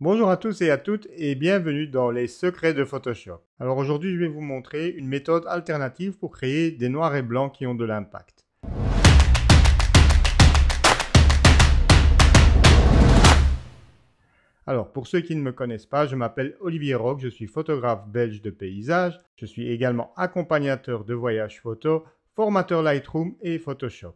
Bonjour à tous et à toutes et bienvenue dans les secrets de Photoshop. Alors aujourd'hui je vais vous montrer une méthode alternative pour créer des noirs et blancs qui ont de l'impact. Alors pour ceux qui ne me connaissent pas, je m'appelle Olivier Roque, je suis photographe belge de paysage, je suis également accompagnateur de voyages photo, formateur Lightroom et Photoshop.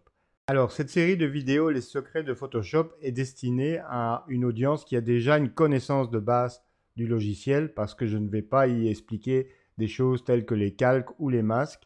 Alors, cette série de vidéos Les secrets de Photoshop est destinée à une audience qui a déjà une connaissance de base du logiciel parce que je ne vais pas y expliquer des choses telles que les calques ou les masques.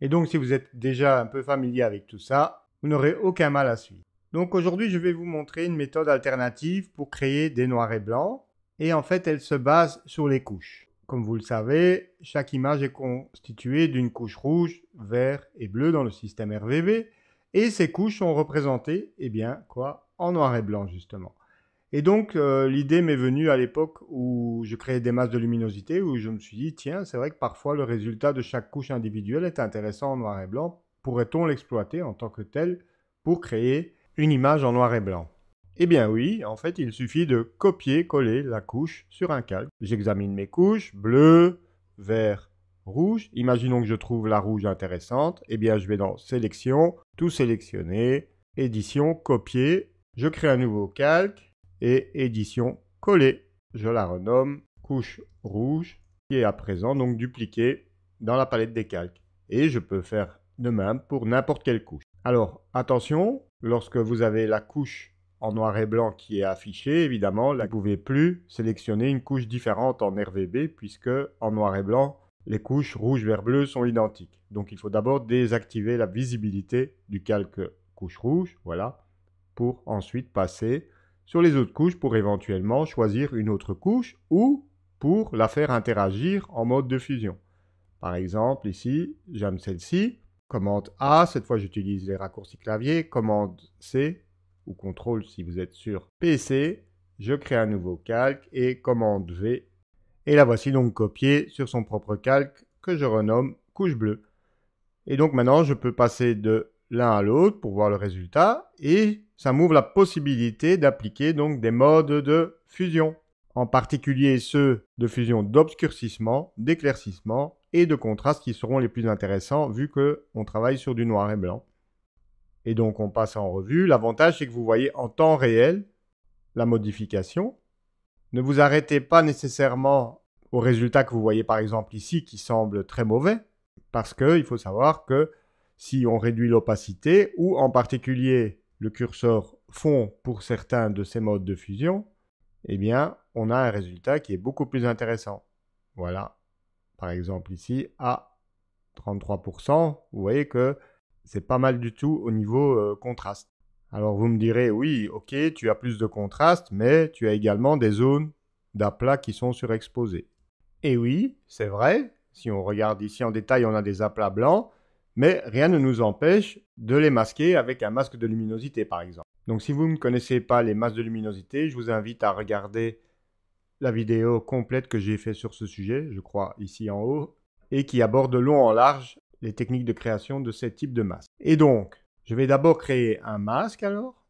Et donc, si vous êtes déjà un peu familier avec tout ça, vous n'aurez aucun mal à suivre. Donc aujourd'hui, je vais vous montrer une méthode alternative pour créer des noirs et blancs. Et en fait, elle se base sur les couches. Comme vous le savez, chaque image est constituée d'une couche rouge, vert et bleu dans le système RVB. Et ces couches sont représentées, eh bien, quoi, en noir et blanc, justement. Et donc, euh, l'idée m'est venue à l'époque où je créais des masses de luminosité, où je me suis dit, tiens, c'est vrai que parfois le résultat de chaque couche individuelle est intéressant en noir et blanc. Pourrait-on l'exploiter en tant que tel pour créer une image en noir et blanc Eh bien oui, en fait, il suffit de copier-coller la couche sur un calque. J'examine mes couches, bleu, vert, rouge. Imaginons que je trouve la rouge intéressante. Eh bien, je vais dans Sélection, tout sélectionner, Édition, Copier. Je crée un nouveau calque et Édition, Coller. Je la renomme couche rouge qui est à présent donc dupliquée dans la palette des calques. Et je peux faire de même pour n'importe quelle couche. Alors attention, lorsque vous avez la couche en noir et blanc qui est affichée, évidemment, vous ne pouvez plus sélectionner une couche différente en RVB puisque en noir et blanc, les couches rouge vert bleu sont identiques. Donc il faut d'abord désactiver la visibilité du calque couche rouge, voilà, pour ensuite passer sur les autres couches pour éventuellement choisir une autre couche ou pour la faire interagir en mode de fusion. Par exemple, ici, j'aime celle-ci, commande A, cette fois j'utilise les raccourcis clavier, commande C ou contrôle si vous êtes sur PC, je crée un nouveau calque et commande V et la voici donc copiée sur son propre calque que je renomme couche bleue. Et donc maintenant, je peux passer de l'un à l'autre pour voir le résultat et ça m'ouvre la possibilité d'appliquer donc des modes de fusion, en particulier ceux de fusion d'obscurcissement, d'éclaircissement et de contraste qui seront les plus intéressants vu que on travaille sur du noir et blanc. Et donc on passe en revue, l'avantage c'est que vous voyez en temps réel la modification ne vous arrêtez pas nécessairement au résultat que vous voyez par exemple ici qui semble très mauvais, parce qu'il faut savoir que si on réduit l'opacité, ou en particulier le curseur fond pour certains de ces modes de fusion, eh bien, on a un résultat qui est beaucoup plus intéressant. Voilà. Par exemple ici, à 33%, vous voyez que c'est pas mal du tout au niveau euh, contraste. Alors vous me direz, oui, ok, tu as plus de contraste, mais tu as également des zones d'aplats qui sont surexposées. Et oui, c'est vrai, si on regarde ici en détail, on a des aplats blancs, mais rien ne nous empêche de les masquer avec un masque de luminosité par exemple. Donc si vous ne connaissez pas les masques de luminosité, je vous invite à regarder la vidéo complète que j'ai faite sur ce sujet, je crois ici en haut, et qui aborde long en large les techniques de création de ces types de masques. Et donc, je vais d'abord créer un masque alors,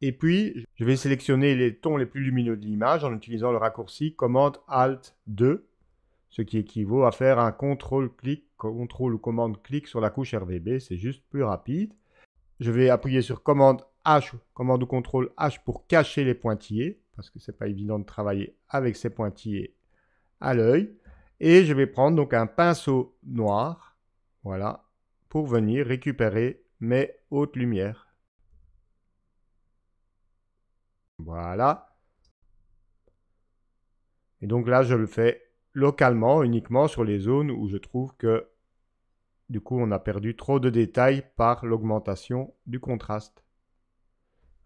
et puis je vais sélectionner les tons les plus lumineux de l'image en utilisant le raccourci commande Alt 2, ce qui équivaut à faire un contrôle clic contrôle ou commande-clic sur la couche RVB, c'est juste plus rapide. Je vais appuyer sur commande H, commande ou contrôle H pour cacher les pointillés, parce que c'est pas évident de travailler avec ces pointillés à l'œil. Et je vais prendre donc un pinceau noir, voilà, pour venir récupérer mais haute lumière. Voilà. Et donc là, je le fais localement, uniquement sur les zones où je trouve que du coup on a perdu trop de détails par l'augmentation du contraste.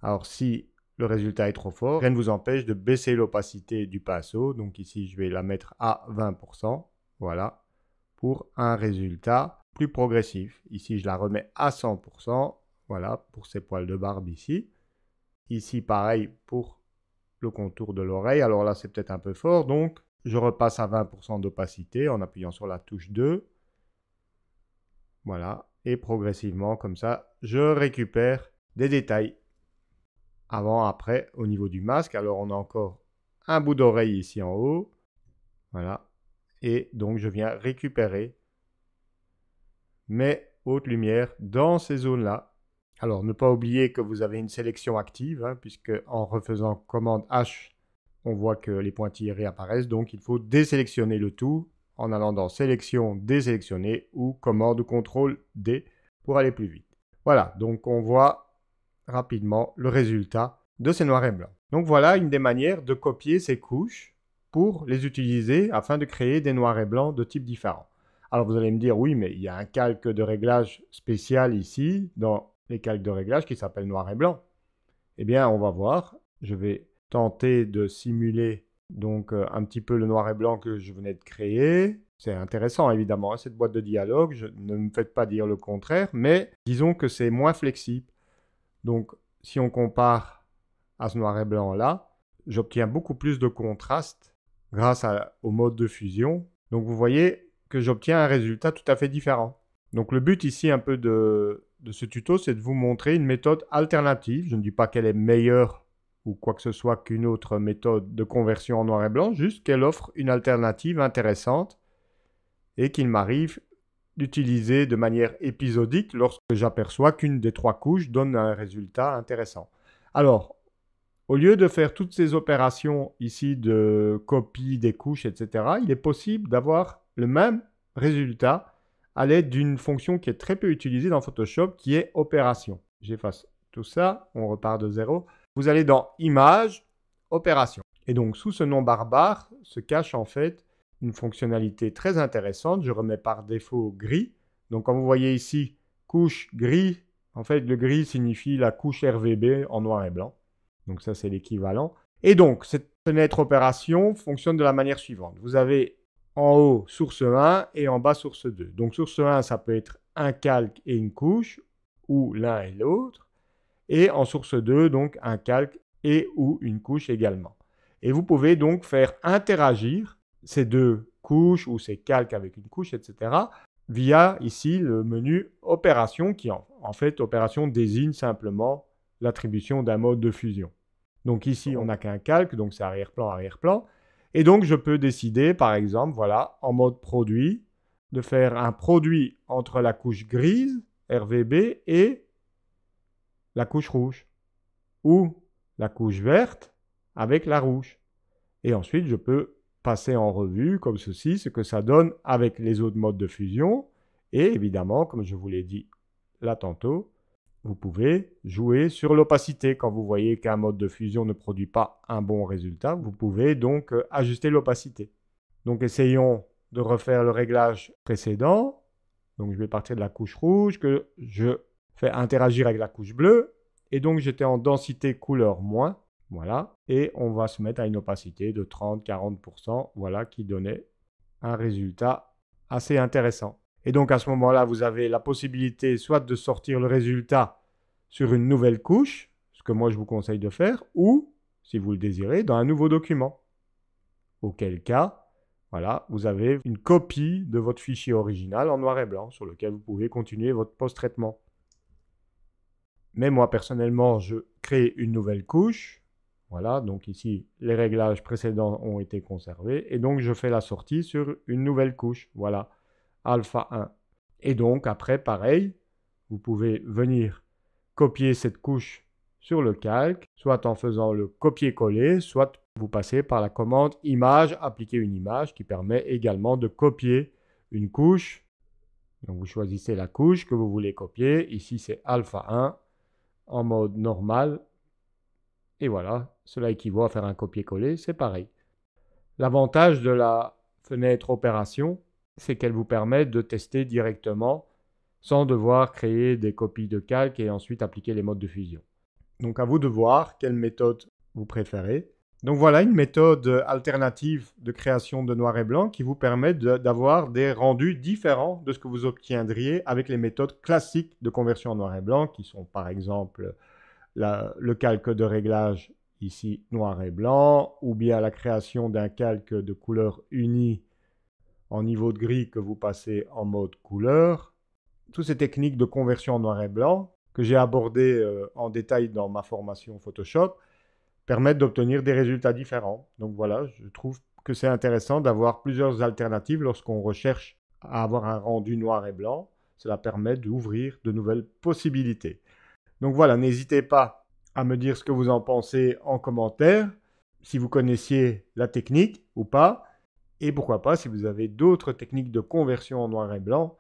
Alors si le résultat est trop fort, rien ne vous empêche de baisser l'opacité du pinceau. Donc ici je vais la mettre à 20%, voilà, pour un résultat plus progressif. Ici, je la remets à 100%. Voilà, pour ces poils de barbe ici. Ici, pareil pour le contour de l'oreille. Alors là, c'est peut-être un peu fort. Donc, je repasse à 20% d'opacité en appuyant sur la touche 2. Voilà. Et progressivement, comme ça, je récupère des détails. Avant, après, au niveau du masque. Alors, on a encore un bout d'oreille ici en haut. Voilà. Et donc, je viens récupérer mais haute lumière dans ces zones-là. Alors ne pas oublier que vous avez une sélection active, hein, puisque en refaisant commande H, on voit que les pointillés réapparaissent, donc il faut désélectionner le tout en allant dans sélection, désélectionner ou commande contrôle D pour aller plus vite. Voilà, donc on voit rapidement le résultat de ces noirs et blancs. Donc voilà une des manières de copier ces couches pour les utiliser afin de créer des noirs et blancs de type différents. Alors vous allez me dire, oui, mais il y a un calque de réglage spécial ici, dans les calques de réglage, qui s'appelle noir et blanc. Eh bien, on va voir. Je vais tenter de simuler donc euh, un petit peu le noir et blanc que je venais de créer. C'est intéressant, évidemment, hein, cette boîte de dialogue. Je, ne me faites pas dire le contraire, mais disons que c'est moins flexible. Donc, si on compare à ce noir et blanc-là, j'obtiens beaucoup plus de contraste grâce au mode de fusion. Donc, vous voyez, que j'obtiens un résultat tout à fait différent. Donc le but ici un peu de, ce tuto, c'est de vous montrer une méthode alternative. Je ne dis pas qu'elle est meilleure ou quoi que ce soit qu'une autre méthode de conversion en noir et blanc, juste qu'elle offre une alternative intéressante et qu'il m'arrive d'utiliser de manière épisodique lorsque j'aperçois qu'une des trois couches donne un résultat intéressant. Alors, au lieu de faire toutes ces opérations ici de copie des couches, etc., il est possible d'avoir le même résultat à l'aide d'une fonction qui est très peu utilisée dans Photoshop qui est opération. J'efface tout ça, on repart de zéro. Vous allez dans image Opération. Et donc sous ce nom barbare se cache en fait une fonctionnalité très intéressante. Je remets par défaut gris. Donc comme vous voyez ici, couche gris. En fait, le gris signifie la couche RVB en noir et blanc. Donc ça, c'est l'équivalent. Et donc, cette fenêtre opération fonctionne de la manière suivante. Vous avez en haut source 1 et en bas source 2. Donc source 1, ça peut être un calque et une couche, ou l'un et l'autre, et en source 2, donc un calque et ou une couche également. Et vous pouvez donc faire interagir ces deux couches ou ces calques avec une couche, etc., via ici le menu opération qui en, fait opération désigne simplement l'attribution d'un mode de fusion. Donc ici on n'a qu'un calque, donc c'est arrière-plan, arrière-plan. Et donc, je peux décider, par exemple, voilà, en mode produit, de faire un produit entre la couche grise, RVB, et la couche rouge. Ou la couche verte avec la rouge. Et ensuite, je peux passer en revue, comme ceci, ce que ça donne avec les autres modes de fusion. Et évidemment, comme je vous l'ai dit là tantôt, vous pouvez jouer sur l'opacité. Quand vous voyez qu'un mode de fusion ne produit pas un bon résultat, vous pouvez donc euh, ajuster l'opacité. Donc essayons de refaire le réglage précédent. Donc je vais partir de la couche rouge que je fais interagir avec la couche bleue. Et donc j'étais en densité couleur moins. Voilà. Et on va se mettre à une opacité de 30-40%. Voilà qui donnait un résultat assez intéressant. Et donc à ce moment-là, vous avez la possibilité soit de sortir le résultat sur une nouvelle couche, ce que moi je vous conseille de faire, ou, si vous le désirez, dans un nouveau document. Auquel cas, voilà, vous avez une copie de votre fichier original en noir et blanc sur lequel vous pouvez continuer votre post-traitement. Mais moi personnellement, je crée une nouvelle couche. Voilà, donc ici, les réglages précédents ont été conservés et donc je fais la sortie sur une nouvelle couche. Voilà alpha 1. Et donc après, pareil, vous pouvez venir copier cette couche sur le calque, soit en faisant le copier-coller, soit vous passez par la commande image, appliquer une image qui permet également de copier une couche. Donc vous choisissez la couche que vous voulez copier. Ici c'est alpha 1 en mode normal. Et voilà, cela équivaut à faire un copier-coller, c'est pareil. L'avantage de la fenêtre opération, c'est qu'elle vous permet de tester directement sans devoir créer des copies de calques et ensuite appliquer les modes de fusion. Donc à vous de voir quelle méthode vous préférez. Donc voilà une méthode alternative de création de noir et blanc qui vous permet d'avoir des rendus différents de ce que vous obtiendriez avec les méthodes classiques de conversion en noir et blanc qui sont par exemple le calque de réglage ici noir et blanc ou bien la création d'un calque de couleur unie en niveau de gris que vous passez en mode couleur. Toutes ces techniques de conversion en noir et blanc que j'ai abordées euh, en détail dans ma formation Photoshop permettent d'obtenir des résultats différents. Donc voilà, je trouve que c'est intéressant d'avoir plusieurs alternatives lorsqu'on recherche à avoir un rendu noir et blanc. Cela permet d'ouvrir de nouvelles possibilités. Donc voilà, n'hésitez pas à me dire ce que vous en pensez en commentaire, si vous connaissiez la technique ou pas. Et pourquoi pas, si vous avez d'autres techniques de conversion en noir et blanc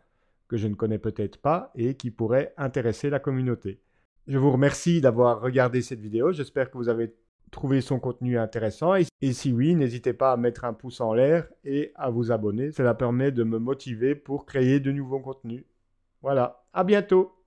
que je ne connais peut-être pas et qui pourraient intéresser la communauté. Je vous remercie d'avoir regardé cette vidéo. J'espère que vous avez trouvé son contenu intéressant. Et si oui, n'hésitez pas à mettre un pouce en l'air et à vous abonner. Cela permet de me motiver pour créer de nouveaux contenus. Voilà, à bientôt